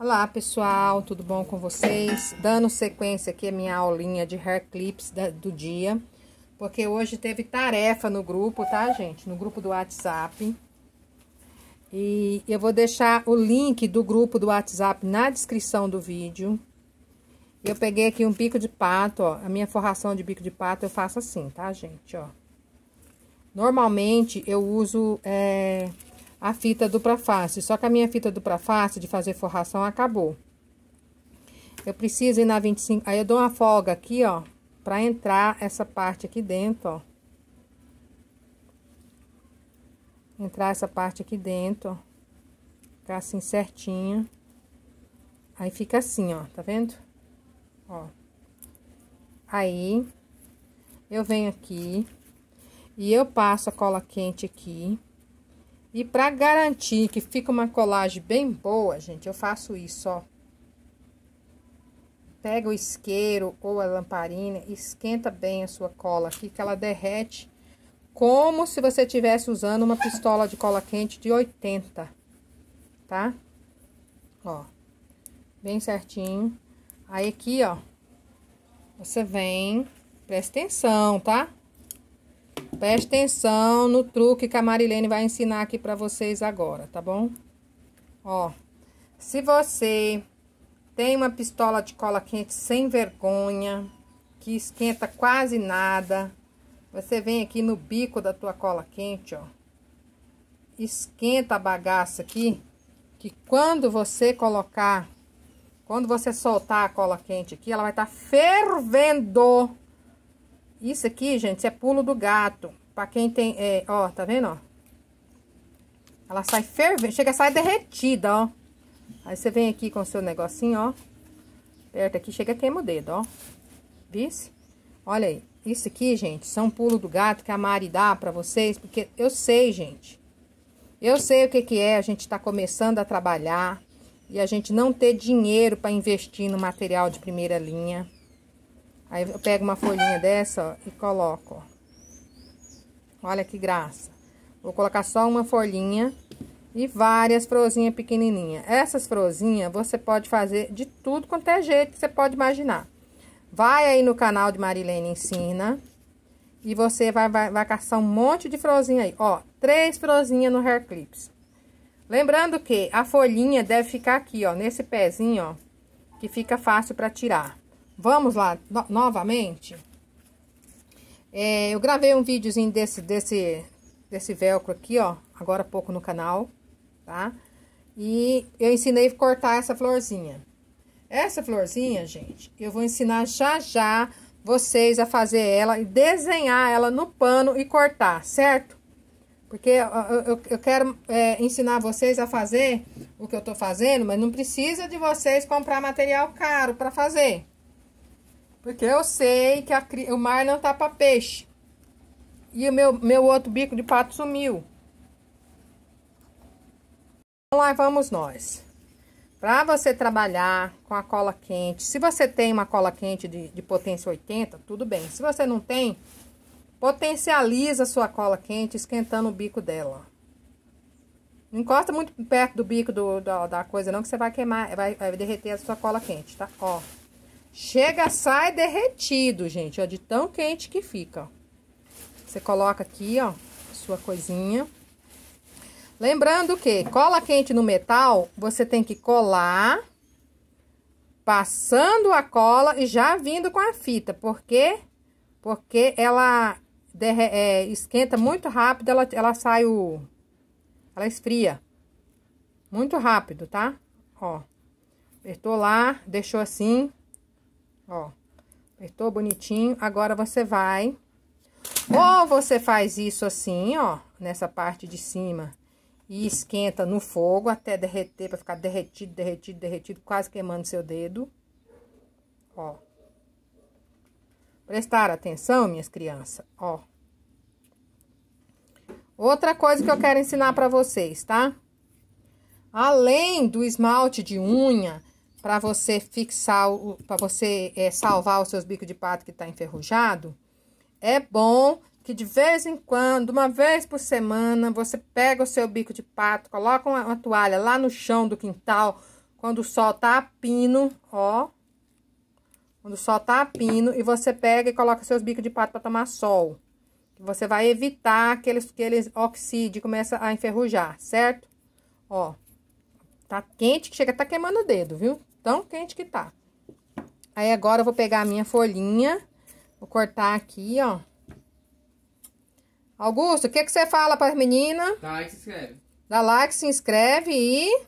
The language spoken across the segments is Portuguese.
Olá pessoal, tudo bom com vocês? Dando sequência aqui a minha aulinha de hair clips da, do dia, porque hoje teve tarefa no grupo, tá gente? No grupo do WhatsApp. E eu vou deixar o link do grupo do WhatsApp na descrição do vídeo. Eu peguei aqui um bico de pato, ó, a minha forração de bico de pato eu faço assim, tá gente, ó. Normalmente eu uso é, a fita dupla face. Só que a minha fita dupla face de fazer forração acabou. Eu preciso ir na 25, aí eu dou uma folga aqui, ó, pra entrar essa parte aqui dentro, ó. Entrar essa parte aqui dentro, ó. Ficar assim certinho. Aí fica assim, ó, tá vendo? Ó. Aí, eu venho aqui e eu passo a cola quente aqui e para garantir que fica uma colagem bem boa, gente, eu faço isso, ó. Pega o isqueiro ou a lamparina, esquenta bem a sua cola aqui, que ela derrete como se você estivesse usando uma pistola de cola quente de 80, tá? Ó, bem certinho. Aí aqui, ó, você vem, presta atenção, tá? Preste atenção no truque que a Marilene vai ensinar aqui para vocês agora, tá bom? Ó, se você tem uma pistola de cola quente sem vergonha, que esquenta quase nada, você vem aqui no bico da tua cola quente, ó. Esquenta a bagaça aqui, que quando você colocar, quando você soltar a cola quente aqui, ela vai estar tá fervendo. Isso aqui, gente, é pulo do gato. Pra quem tem, é, ó, tá vendo, ó? Ela sai fervendo, chega a sair derretida, ó. Aí você vem aqui com o seu negocinho, ó. Aperta aqui, chega queima o dedo, ó. Visse? Olha aí. Isso aqui, gente, são pulo do gato que a Mari dá pra vocês, porque eu sei, gente. Eu sei o que que é, a gente tá começando a trabalhar e a gente não ter dinheiro para investir no material de primeira linha. Aí eu pego uma folhinha dessa, ó, e coloco, ó. Olha que graça. Vou colocar só uma folhinha e várias florzinhas pequenininhas. Essas florzinhas você pode fazer de tudo quanto é jeito que você pode imaginar. Vai aí no canal de Marilene Ensina e você vai, vai, vai caçar um monte de florzinha aí. Ó, três florzinhas no hair clips. Lembrando que a folhinha deve ficar aqui, ó, nesse pezinho, ó, que fica fácil para tirar. Vamos lá, no novamente. É, eu gravei um videozinho desse, desse, desse velcro aqui, ó, agora há pouco no canal, tá? E eu ensinei a cortar essa florzinha. Essa florzinha, gente, eu vou ensinar já já vocês a fazer ela e desenhar ela no pano e cortar, certo? Porque eu, eu, eu quero é, ensinar vocês a fazer o que eu tô fazendo, mas não precisa de vocês comprar material caro para fazer. Porque eu sei que a, o mar não tá para peixe. E o meu, meu outro bico de pato sumiu. Então, lá vamos nós. Para você trabalhar com a cola quente, se você tem uma cola quente de, de potência 80, tudo bem. Se você não tem, potencializa a sua cola quente esquentando o bico dela. Não encosta muito perto do bico do, da, da coisa não, que você vai queimar, vai, vai derreter a sua cola quente, tá? Ó, Chega, sai derretido, gente, ó, de tão quente que fica, Você coloca aqui, ó, sua coisinha. Lembrando que cola quente no metal, você tem que colar, passando a cola e já vindo com a fita. Por quê? Porque ela derre, é, esquenta muito rápido, ela, ela sai o... Ela esfria. Muito rápido, tá? Ó, apertou lá, deixou assim, Ó, apertou bonitinho. Agora, você vai... Ou você faz isso assim, ó, nessa parte de cima, e esquenta no fogo até derreter, para ficar derretido, derretido, derretido, quase queimando seu dedo. Ó. Prestar atenção, minhas crianças, ó. Outra coisa que eu quero ensinar para vocês, tá? Além do esmalte de unha, para você fixar, para você é, salvar os seus bicos de pato que está enferrujado, é bom que de vez em quando, uma vez por semana, você pega o seu bico de pato, coloca uma, uma toalha lá no chão do quintal, quando o sol tá a pino, ó, quando o sol tá a pino, e você pega e coloca seus bicos de pato para tomar sol. Você vai evitar que eles, que eles oxidem, começa a enferrujar, certo? Ó, tá quente que chega, tá queimando o dedo, viu? tão quente que tá. Aí agora eu vou pegar a minha folhinha, vou cortar aqui, ó. Augusto, o que, que você fala para as meninas? Dá like, se inscreve. Dá like, se inscreve e...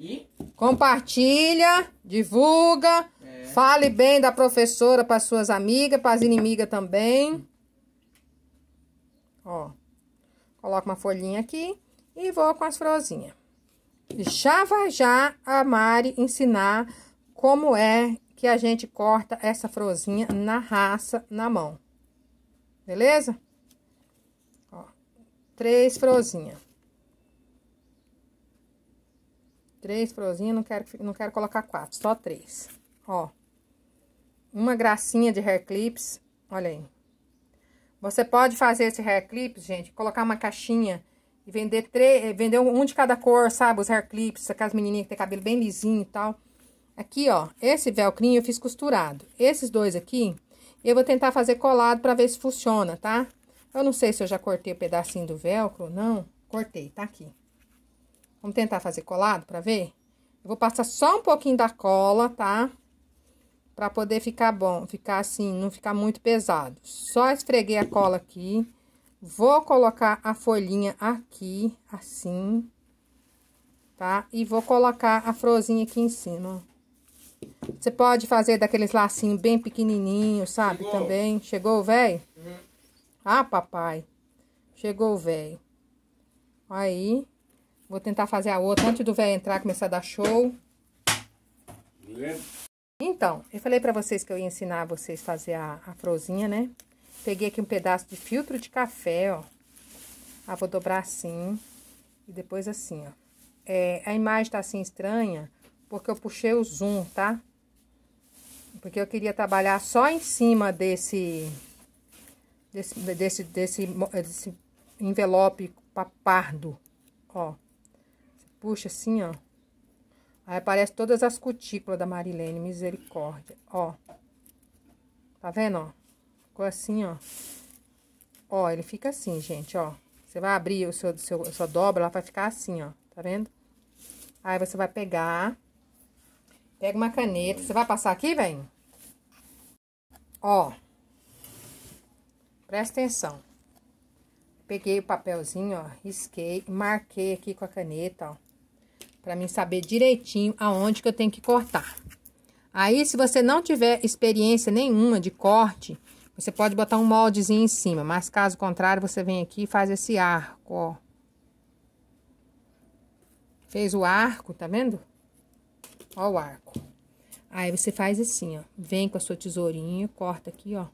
E? Compartilha, divulga, é. fale bem da professora para suas amigas, para as inimigas também. Ó, coloca uma folhinha aqui e vou com as florzinhas já vai já a Mari ensinar como é que a gente corta essa frozinha na raça, na mão. Beleza? Ó, três frozinhas. Três frozinhas, não quero, não quero colocar quatro, só três. Ó, uma gracinha de hair clips, olha aí. Você pode fazer esse hair clips, gente, colocar uma caixinha e vender, três, eh, vender um de cada cor, sabe? Os hair clips, aquelas menininhas que tem cabelo bem lisinho e tal. Aqui, ó, esse velcrinho eu fiz costurado. Esses dois aqui, eu vou tentar fazer colado pra ver se funciona, tá? Eu não sei se eu já cortei o pedacinho do velcro, não. Cortei, tá aqui. Vamos tentar fazer colado pra ver? Eu vou passar só um pouquinho da cola, tá? Pra poder ficar bom, ficar assim, não ficar muito pesado. Só esfreguei a cola aqui. Vou colocar a folhinha aqui, assim, tá? E vou colocar a florzinha aqui em cima. Você pode fazer daqueles lacinhos bem pequenininhos, sabe? Chegou. Também. Chegou, velho? Uhum. Ah, papai. Chegou, velho. Aí, vou tentar fazer a outra antes do velho entrar, começar a dar show. Beleza? Então, eu falei pra vocês que eu ia ensinar vocês a fazer a, a frozinha, né? Peguei aqui um pedaço de filtro de café, ó. Ah, vou dobrar assim e depois assim, ó. É, a imagem tá assim estranha porque eu puxei o zoom, tá? Porque eu queria trabalhar só em cima desse... Desse, desse, desse, desse envelope pardo, ó. Você puxa assim, ó. Aí aparece todas as cutículas da Marilene, misericórdia, ó. Tá vendo, ó? Ficou assim, ó. Ó, ele fica assim, gente, ó. Você vai abrir o seu, seu, sua dobra, ela vai ficar assim, ó. Tá vendo? Aí, você vai pegar... Pega uma caneta. Você vai passar aqui, velho? Ó. Presta atenção. Peguei o papelzinho, ó. Risquei. Marquei aqui com a caneta, ó. Pra mim saber direitinho aonde que eu tenho que cortar. Aí, se você não tiver experiência nenhuma de corte você pode botar um moldezinho em cima, mas caso contrário, você vem aqui e faz esse arco, ó. Fez o arco, tá vendo? Ó o arco. Aí você faz assim, ó. Vem com a sua tesourinha, corta aqui, ó.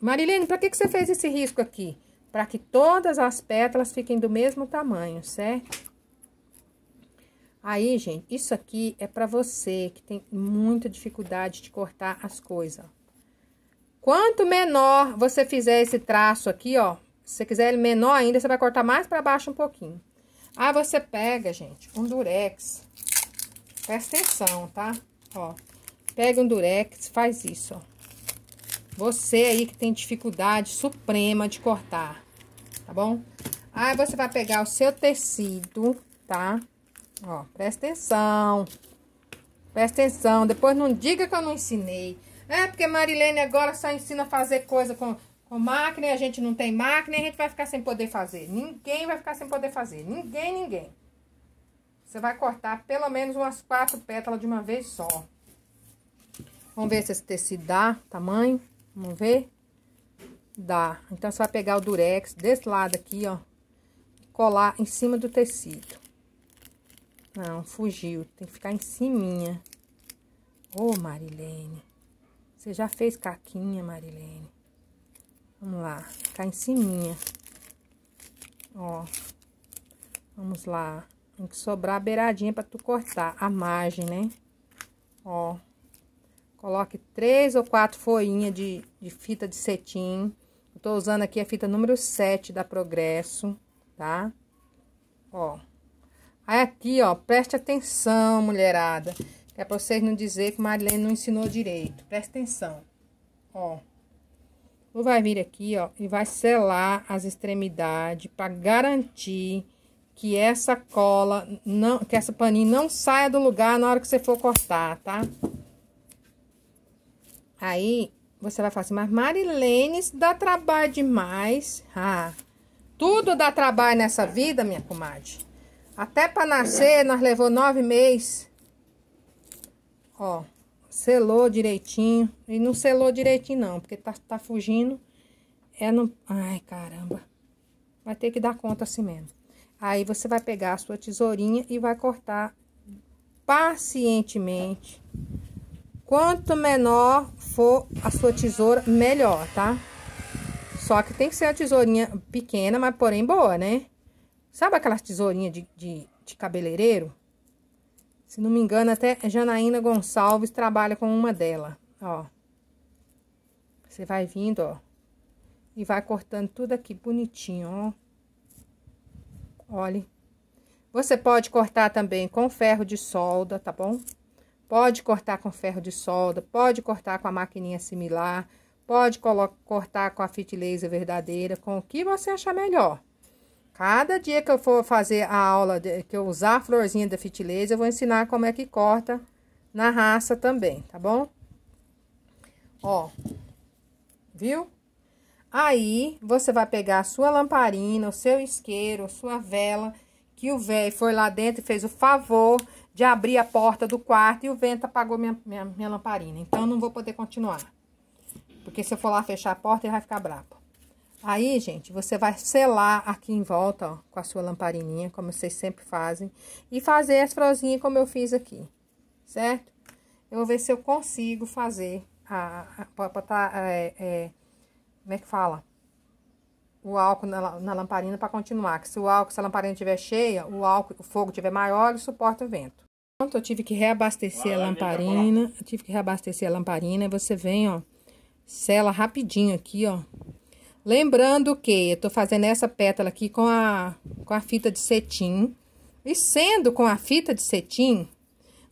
Marilene, pra que, que você fez esse risco aqui? Para que todas as pétalas fiquem do mesmo tamanho, certo? Aí, gente, isso aqui é para você que tem muita dificuldade de cortar as coisas. Quanto menor você fizer esse traço aqui, ó, se você quiser ele menor ainda, você vai cortar mais para baixo um pouquinho. Aí você pega, gente, um durex. Presta atenção, tá? Ó, pega um durex, faz isso, ó. Você aí que tem dificuldade suprema de cortar, tá bom? Aí você vai pegar o seu tecido, tá? Tá? Ó, presta atenção. Presta atenção. Depois não diga que eu não ensinei. É porque Marilene agora só ensina a fazer coisa com, com máquina, a gente não tem máquina, e a gente vai ficar sem poder fazer. Ninguém vai ficar sem poder fazer. Ninguém, ninguém. Você vai cortar pelo menos umas quatro pétalas de uma vez só. Vamos ver se esse tecido dá tamanho. Vamos ver. Dá. Então, você vai pegar o durex desse lado aqui, ó. Colar em cima do tecido. Não, fugiu. Tem que ficar em cima. Ô, oh, Marilene. Você já fez caquinha, Marilene. Vamos lá. Ficar em cima. Ó. Vamos lá. Tem que sobrar a beiradinha pra tu cortar. A margem, né? Ó. Coloque três ou quatro folhinhas de, de fita de cetim. Eu tô usando aqui a fita número 7 da Progresso, tá? Ó. Aí aqui, ó, preste atenção, mulherada. É pra vocês não dizer que Marilene não ensinou direito. Preste atenção. Ó. Tu vai vir aqui, ó, e vai selar as extremidades para garantir que essa cola, não, que essa paninha não saia do lugar na hora que você for cortar, tá? Aí, você vai falar assim, mas Marilene, isso dá trabalho demais. Ah, tudo dá trabalho nessa vida, minha comadre. Até para nascer, nós levou nove meses. Ó, selou direitinho. E não selou direitinho, não, porque tá, tá fugindo. É no... Ai, caramba. Vai ter que dar conta assim mesmo. Aí, você vai pegar a sua tesourinha e vai cortar pacientemente. Quanto menor for a sua tesoura, melhor, tá? Só que tem que ser a tesourinha pequena, mas porém boa, né? Sabe aquelas tesourinhas de, de, de cabeleireiro? Se não me engano, até Janaína Gonçalves trabalha com uma dela, ó. Você vai vindo, ó. E vai cortando tudo aqui bonitinho, ó. Olha. Você pode cortar também com ferro de solda, tá bom? Pode cortar com ferro de solda, pode cortar com a maquininha similar, pode cortar com a fit laser verdadeira, com o que você achar melhor. Cada dia que eu for fazer a aula, de, que eu usar a florzinha da fitileza, eu vou ensinar como é que corta na raça também, tá bom? Ó, viu? Aí, você vai pegar a sua lamparina, o seu isqueiro, sua vela, que o velho foi lá dentro e fez o favor de abrir a porta do quarto e o vento apagou minha, minha, minha lamparina. Então, não vou poder continuar. Porque se eu for lá fechar a porta, ele vai ficar bravo. Aí, gente, você vai selar aqui em volta, ó, com a sua lamparininha, como vocês sempre fazem. E fazer as florzinhas como eu fiz aqui, certo? Eu vou ver se eu consigo fazer a... a botar, é, é, como é que fala? O álcool na, na lamparina para continuar. Que se o álcool, se a lamparina estiver cheia, o álcool, o fogo estiver maior, ele suporta o vento. Pronto, eu tive que reabastecer a lamparina. Eu tive que reabastecer a lamparina. Você vem, ó, sela rapidinho aqui, ó, Lembrando que eu tô fazendo essa pétala aqui com a, com a fita de cetim. E sendo com a fita de cetim,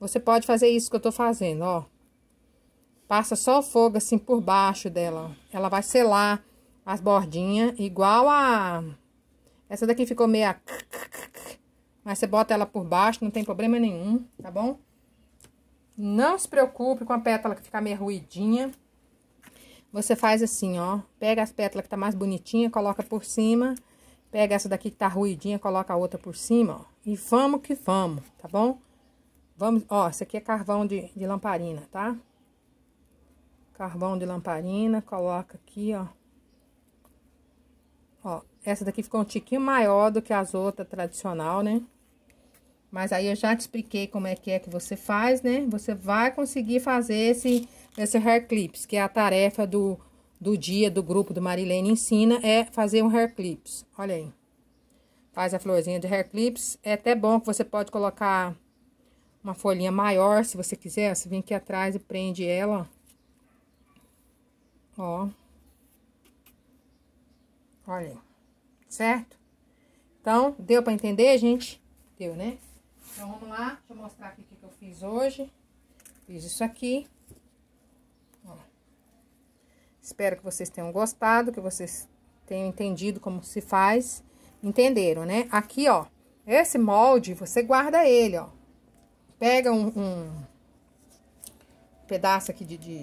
você pode fazer isso que eu tô fazendo, ó. Passa só o fogo assim por baixo dela, ó. Ela vai selar as bordinhas igual a... Essa daqui ficou meia... Mas você bota ela por baixo, não tem problema nenhum, tá bom? Não se preocupe com a pétala que ficar meio ruidinha. Você faz assim, ó. Pega as pétalas que tá mais bonitinha, coloca por cima. Pega essa daqui que tá ruidinha, coloca a outra por cima, ó. E vamos que vamos, tá bom? Vamos, ó, Esse aqui é carvão de, de lamparina, tá? Carvão de lamparina, coloca aqui, ó. Ó, essa daqui ficou um tiquinho maior do que as outras tradicional, né? Mas aí eu já te expliquei como é que é que você faz, né? Você vai conseguir fazer esse esse hair clips, que é a tarefa do, do dia do grupo do Marilene Ensina, é fazer um hair clips. Olha aí. Faz a florzinha de hair clips. É até bom que você pode colocar uma folhinha maior, se você quiser. Você vem aqui atrás e prende ela. Ó. Olha aí. Certo? Então, deu pra entender, gente? Deu, né? Então, vamos lá. Deixa eu mostrar aqui o que eu fiz hoje. Fiz isso aqui. Espero que vocês tenham gostado, que vocês tenham entendido como se faz. Entenderam, né? Aqui, ó, esse molde, você guarda ele, ó. Pega um, um pedaço aqui de, de,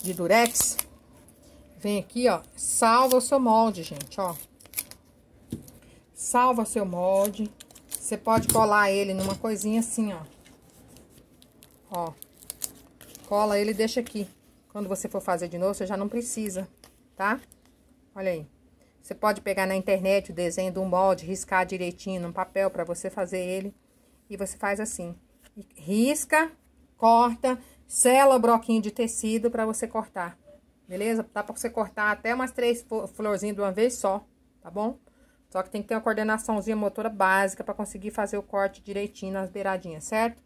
de durex. Vem aqui, ó, salva o seu molde, gente, ó. Salva seu molde. Você pode colar ele numa coisinha assim, ó. Ó, cola ele deixa aqui. Quando você for fazer de novo, você já não precisa, tá? Olha aí. Você pode pegar na internet o desenho do molde, riscar direitinho num papel para você fazer ele. E você faz assim. Risca, corta, sela o broquinho de tecido para você cortar. Beleza? Dá para você cortar até umas três florzinhas de uma vez só, tá bom? Só que tem que ter uma coordenaçãozinha motora básica para conseguir fazer o corte direitinho nas beiradinhas, certo?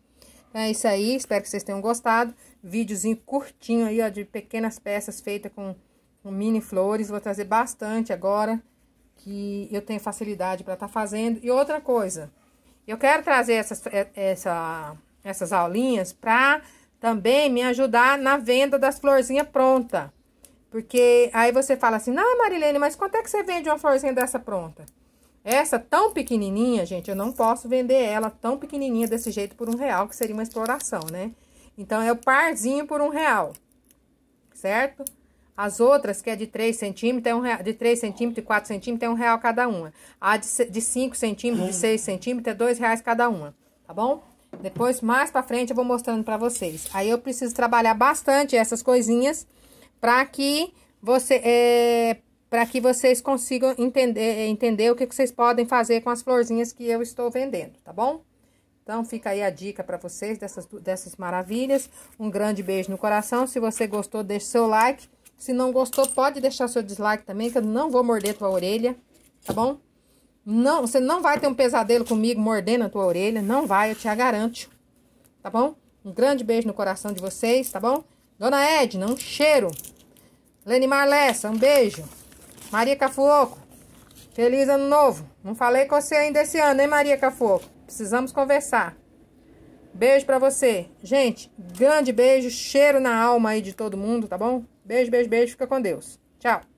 Então é isso aí, espero que vocês tenham gostado. Vídeozinho curtinho aí, ó, de pequenas peças feitas com, com, mini flores. Vou trazer bastante agora, que eu tenho facilidade para estar tá fazendo. E outra coisa, eu quero trazer essas, é, essa, essas aulinhas para também me ajudar na venda das florzinhas pronta. Porque aí você fala assim, não, Marilene, mas quanto é que você vende uma florzinha dessa pronta? Essa tão pequenininha, gente, eu não posso vender ela tão pequenininha desse jeito por um real, que seria uma exploração, né? Então, é o parzinho por um real, certo? As outras, que é de 3 centímetros, é um real, de 3 centímetros, e 4 centímetros, é um real cada uma. A de, de 5 centímetros, de 6 centímetros, é dois reais cada uma, tá bom? Depois, mais pra frente, eu vou mostrando pra vocês. Aí, eu preciso trabalhar bastante essas coisinhas pra que você... É, para que vocês consigam entender, eh, entender o que, vocês podem fazer com as florzinhas que eu estou vendendo, tá bom? Então, fica aí a dica para vocês dessas, dessas maravilhas. Um grande beijo no coração. Se você gostou, deixe seu like. Se não gostou, pode deixar seu dislike também, que eu não vou morder tua orelha, tá bom? Não, você não vai ter um pesadelo comigo mordendo a tua orelha, não vai, eu te garanto, tá bom? Um grande beijo no coração de vocês, tá bom? Dona Edna, um cheiro. Lenimar Lessa, um beijo. Maria Cafuoco, feliz ano novo. Não falei com você ainda esse ano, hein, Maria Cafuoco? Precisamos conversar. Beijo para você. Gente, grande beijo, cheiro na alma aí de todo mundo, tá bom? Beijo, beijo, beijo. Fica com Deus. Tchau.